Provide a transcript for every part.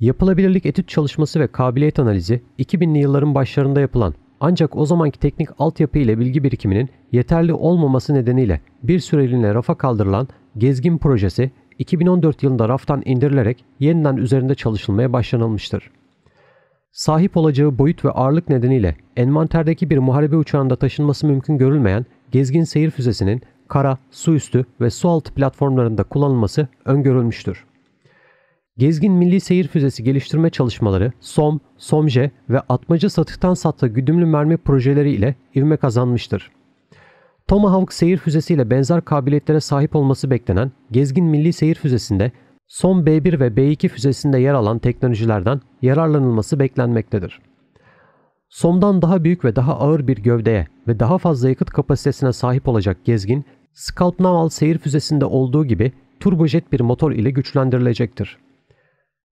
Yapılabilirlik etüt çalışması ve kabiliyet analizi 2000'li yılların başlarında yapılan ancak o zamanki teknik altyapı ile bilgi birikiminin yeterli olmaması nedeniyle bir süreliğine rafa kaldırılan Gezgin projesi 2014 yılında raftan indirilerek yeniden üzerinde çalışılmaya başlanılmıştır. Sahip olacağı boyut ve ağırlık nedeniyle envanterdeki bir muharebe uçağında taşınması mümkün görülmeyen Gezgin seyir füzesinin kara, su üstü ve su altı platformlarında kullanılması öngörülmüştür. Gezgin Milli Seyir Füzesi geliştirme çalışmaları SOM, SOMJE ve atmaca satıktan satta güdümlü mermi projeleri ile ivme kazanmıştır. Tomahawk seyir füzesiyle benzer kabiliyetlere sahip olması beklenen Gezgin Milli Seyir Füzesi'nde Som B1 ve B2 füzesinde yer alan teknolojilerden yararlanılması beklenmektedir. SOM'dan daha büyük ve daha ağır bir gövdeye ve daha fazla yakıt kapasitesine sahip olacak Gezgin, Scalp Naval seyir füzesinde olduğu gibi turbojet bir motor ile güçlendirilecektir.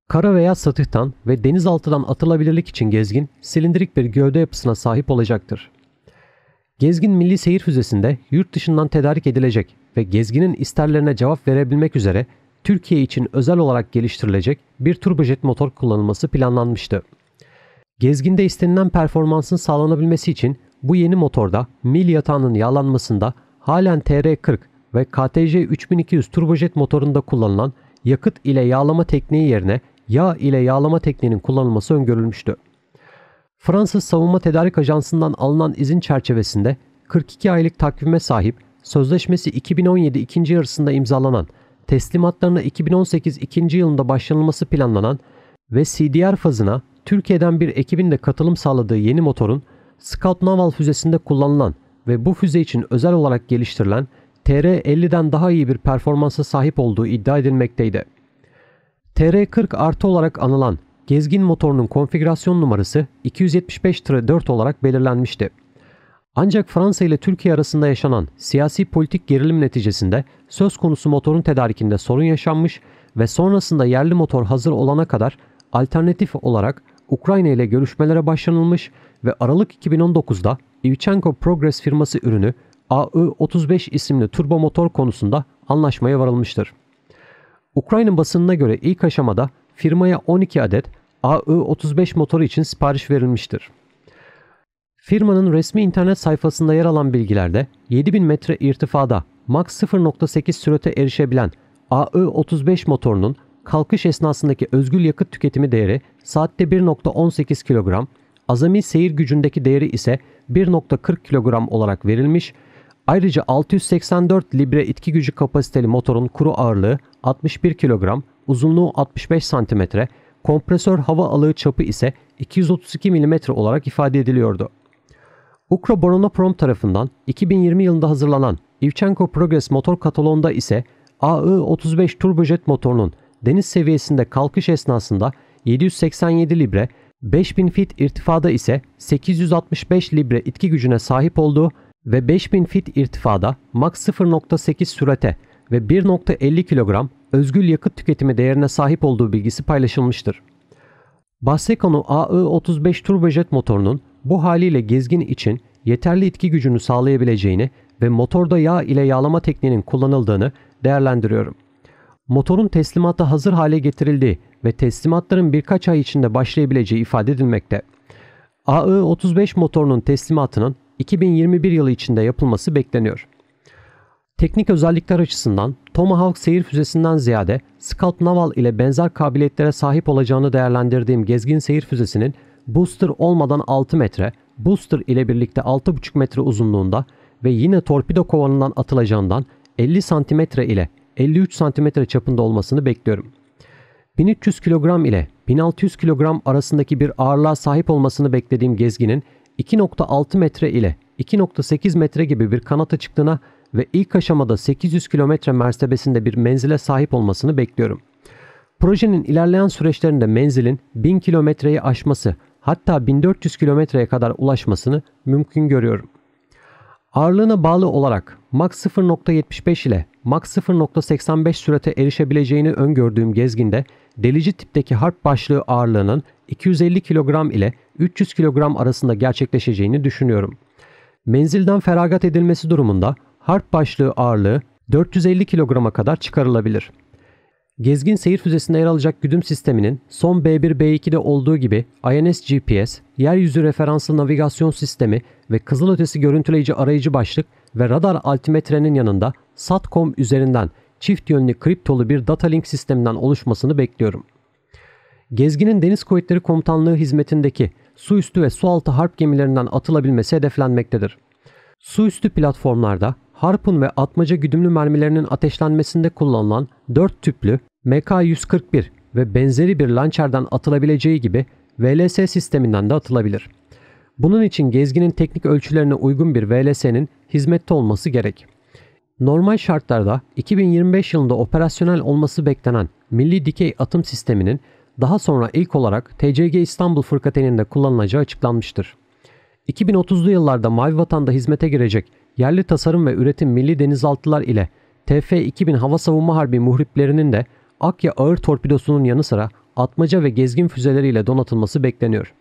Kara veya satıhtan ve denizaltıdan atılabilirlik için gezgin, silindirik bir gövde yapısına sahip olacaktır. Gezgin Milli Seyir Füzesi'nde yurt dışından tedarik edilecek ve gezginin isterlerine cevap verebilmek üzere Türkiye için özel olarak geliştirilecek bir turbojet motor kullanılması planlanmıştı. Gezginde istenilen performansın sağlanabilmesi için bu yeni motorda mil yatağının yağlanmasında halen TR40 ve KTJ 3200 turbojet motorunda kullanılan yakıt ile yağlama tekniği yerine yağ ile yağlama tekniğinin kullanılması öngörülmüştü. Fransız Savunma Tedarik Ajansı'ndan alınan izin çerçevesinde 42 aylık takvime sahip, sözleşmesi 2017 ikinci yarısında imzalanan, teslimatlarına 2018 ikinci yılında başlanılması planlanan ve CDR fazına Türkiye'den bir ekibin de katılım sağladığı yeni motorun Scout Naval füzesinde kullanılan ve bu füze için özel olarak geliştirilen TR-50'den daha iyi bir performansa sahip olduğu iddia edilmekteydi. TR40 artı olarak anılan gezgin motorunun konfigürasyon numarası 275-4 tr olarak belirlenmişti. Ancak Fransa ile Türkiye arasında yaşanan siyasi politik gerilim neticesinde söz konusu motorun tedarikinde sorun yaşanmış ve sonrasında yerli motor hazır olana kadar alternatif olarak Ukrayna ile görüşmelere başlanılmış ve Aralık 2019'da Ivchenko Progress firması ürünü AI-35 isimli turbo motor konusunda anlaşmaya varılmıştır. Ukrayna basınına göre ilk aşamada firmaya 12 adet AE-35 motoru için sipariş verilmiştir. Firmanın resmi internet sayfasında yer alan bilgilerde 7000 metre irtifada max 0.8 sürate erişebilen AE-35 motorunun kalkış esnasındaki özgül yakıt tüketimi değeri saatte 1.18 kilogram, azami seyir gücündeki değeri ise 1.40 kilogram olarak verilmiş Ayrıca 684 libre itki gücü kapasiteli motorun kuru ağırlığı 61 kilogram, uzunluğu 65 santimetre, kompresör hava alığı çapı ise 232 mm olarak ifade ediliyordu. Ukra Prom tarafından 2020 yılında hazırlanan Ivchenko Progress motor kataloğunda ise AI-35 turbojet motorunun deniz seviyesinde kalkış esnasında 787 libre, 5000 fit irtifada ise 865 libre itki gücüne sahip olduğu ve 5000 fit irtifada max 0.8 sürate ve 1.50 kilogram özgül yakıt tüketimi değerine sahip olduğu bilgisi paylaşılmıştır. Bahse konu 35 turbojet motorunun bu haliyle gezgin için yeterli itki gücünü sağlayabileceğini ve motorda yağ ile yağlama tekniğinin kullanıldığını değerlendiriyorum. Motorun teslimata hazır hale getirildiği ve teslimatların birkaç ay içinde başlayabileceği ifade edilmekte. AE-35 motorunun teslimatının 2021 yılı içinde yapılması bekleniyor. Teknik özellikler açısından Tomahawk seyir füzesinden ziyade Scout Naval ile benzer kabiliyetlere sahip olacağını değerlendirdiğim gezgin seyir füzesinin booster olmadan 6 metre, booster ile birlikte 6,5 metre uzunluğunda ve yine torpido kovanından atılacağından 50 santimetre ile 53 santimetre çapında olmasını bekliyorum. 1300 kilogram ile 1600 kilogram arasındaki bir ağırlığa sahip olmasını beklediğim gezginin 2.6 metre ile 2.8 metre gibi bir kanat açıklığına ve ilk aşamada 800 kilometre mertebesinde bir menzile sahip olmasını bekliyorum. Projenin ilerleyen süreçlerinde menzilin 1000 kilometreyi aşması hatta 1400 kilometreye kadar ulaşmasını mümkün görüyorum. Ağırlığına bağlı olarak Mach 0.75 ile Mach 0.85 sürate erişebileceğini öngördüğüm gezginde delici tipteki harp başlığı ağırlığının 250 kilogram ile 300 kilogram arasında gerçekleşeceğini düşünüyorum. Menzilden feragat edilmesi durumunda harp başlığı ağırlığı 450 kilograma kadar çıkarılabilir.'' Gezgin seyir füzesinde yer alacak güdüm sisteminin son B1-B2'de olduğu gibi INS GPS, yeryüzü referanslı navigasyon sistemi ve kızılötesi görüntüleyici arayıcı başlık ve radar altimetrenin yanında SATCOM üzerinden çift yönlü kriptolu bir data link sisteminden oluşmasını bekliyorum. Gezginin Deniz Kuvvetleri Komutanlığı hizmetindeki su üstü ve su altı harp gemilerinden atılabilmesi hedeflenmektedir. Su üstü platformlarda Harpun ve atmaca güdümlü mermilerinin ateşlenmesinde kullanılan 4 tüplü MK-141 ve benzeri bir lançerden atılabileceği gibi VLS sisteminden de atılabilir. Bunun için gezginin teknik ölçülerine uygun bir VLS'nin hizmette olması gerek. Normal şartlarda 2025 yılında operasyonel olması beklenen Milli Dikey Atım Sistemi'nin daha sonra ilk olarak TCG İstanbul fırkateyninde kullanılacağı açıklanmıştır. 2030'lu yıllarda Mavi Vatan'da hizmete girecek yerli tasarım ve üretim milli denizaltılar ile TF-2000 hava savunma harbi muhriplerinin de Akya ağır torpidosunun yanı sıra atmaca ve gezgin füzeleriyle donatılması bekleniyor.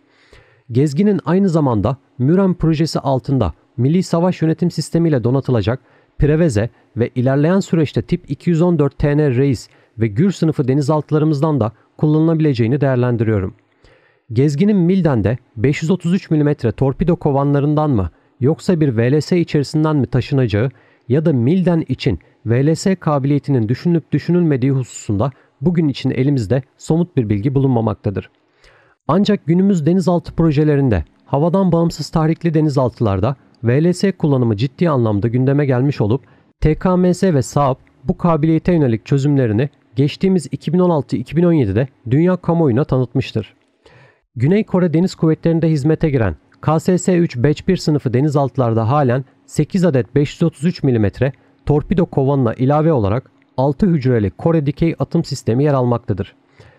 Gezgin'in aynı zamanda Müren projesi altında Milli Savaş Yönetim sistemiyle donatılacak Preveze ve ilerleyen süreçte tip 214 TN Reis ve Gür sınıfı denizaltılarımızdan da kullanılabileceğini değerlendiriyorum. Gezgin'in Milden'de 533 mm torpido kovanlarından mı yoksa bir VLS içerisinden mi taşınacağı ya da milden için VLS kabiliyetinin düşünülüp düşünülmediği hususunda bugün için elimizde somut bir bilgi bulunmamaktadır. Ancak günümüz denizaltı projelerinde havadan bağımsız tahrikli denizaltılarda VLS kullanımı ciddi anlamda gündeme gelmiş olup TKMS ve Saab bu kabiliyete yönelik çözümlerini geçtiğimiz 2016-2017'de dünya kamuoyuna tanıtmıştır. Güney Kore Deniz Kuvvetleri'nde hizmete giren KSS 3 Batch 1 sınıfı denizaltılarda halen 8 adet 533 mm torpido kovanına ilave olarak 6 hücreli Kore dikey atım sistemi yer almaktadır.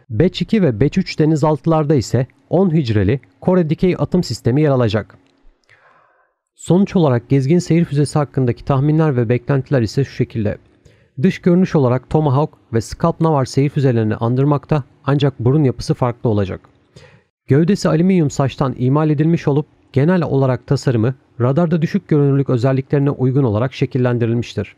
Batch 2 ve Batch 3 denizaltılarda ise 10 hücreli Kore dikey atım sistemi yer alacak. Sonuç olarak gezgin seyir füzesi hakkındaki tahminler ve beklentiler ise şu şekilde. Dış görünüş olarak Tomahawk ve Scalp Navar seyir füzelerini andırmakta ancak burun yapısı farklı olacak. Gövdesi alüminyum saçtan imal edilmiş olup Genel olarak tasarımı radarda düşük görünürlük özelliklerine uygun olarak şekillendirilmiştir.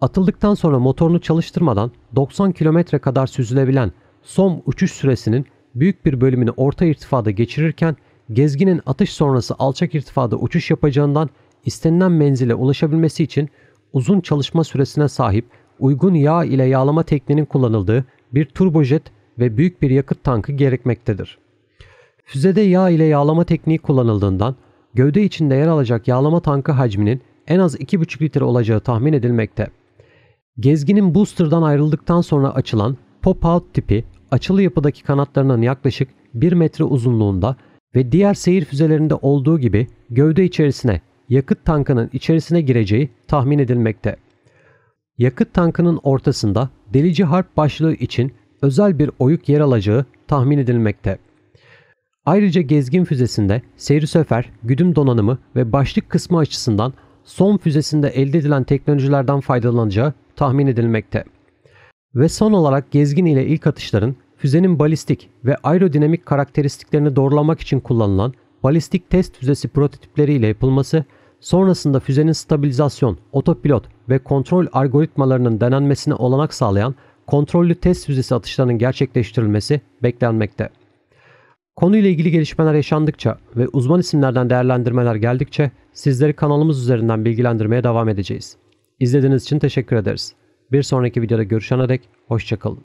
Atıldıktan sonra motorunu çalıştırmadan 90 kilometre kadar süzülebilen SOM uçuş süresinin büyük bir bölümünü orta irtifada geçirirken gezginin atış sonrası alçak irtifada uçuş yapacağından istenilen menzile ulaşabilmesi için uzun çalışma süresine sahip uygun yağ ile yağlama tekniğinin kullanıldığı bir turbojet ve büyük bir yakıt tankı gerekmektedir. Füzede yağ ile yağlama tekniği kullanıldığından gövde içinde yer alacak yağlama tankı hacminin en az 2,5 litre olacağı tahmin edilmekte. Gezginin booster'dan ayrıldıktan sonra açılan pop-out tipi açılı yapıdaki kanatlarının yaklaşık 1 metre uzunluğunda ve diğer seyir füzelerinde olduğu gibi gövde içerisine yakıt tankının içerisine gireceği tahmin edilmekte. Yakıt tankının ortasında delici harp başlığı için özel bir oyuk yer alacağı tahmin edilmekte. Ayrıca gezgin füzesinde seyri söfer, güdüm donanımı ve başlık kısmı açısından son füzesinde elde edilen teknolojilerden faydalanacağı tahmin edilmekte. Ve son olarak gezgin ile ilk atışların füzenin balistik ve aerodinamik karakteristiklerini doğrulamak için kullanılan balistik test füzesi prototipleri ile yapılması, sonrasında füzenin stabilizasyon, otopilot ve kontrol algoritmalarının denenmesine olanak sağlayan kontrollü test füzesi atışlarının gerçekleştirilmesi beklenmekte. Konuyla ilgili gelişmeler yaşandıkça ve uzman isimlerden değerlendirmeler geldikçe sizleri kanalımız üzerinden bilgilendirmeye devam edeceğiz. İzlediğiniz için teşekkür ederiz. Bir sonraki videoda görüşene dek hoşçakalın.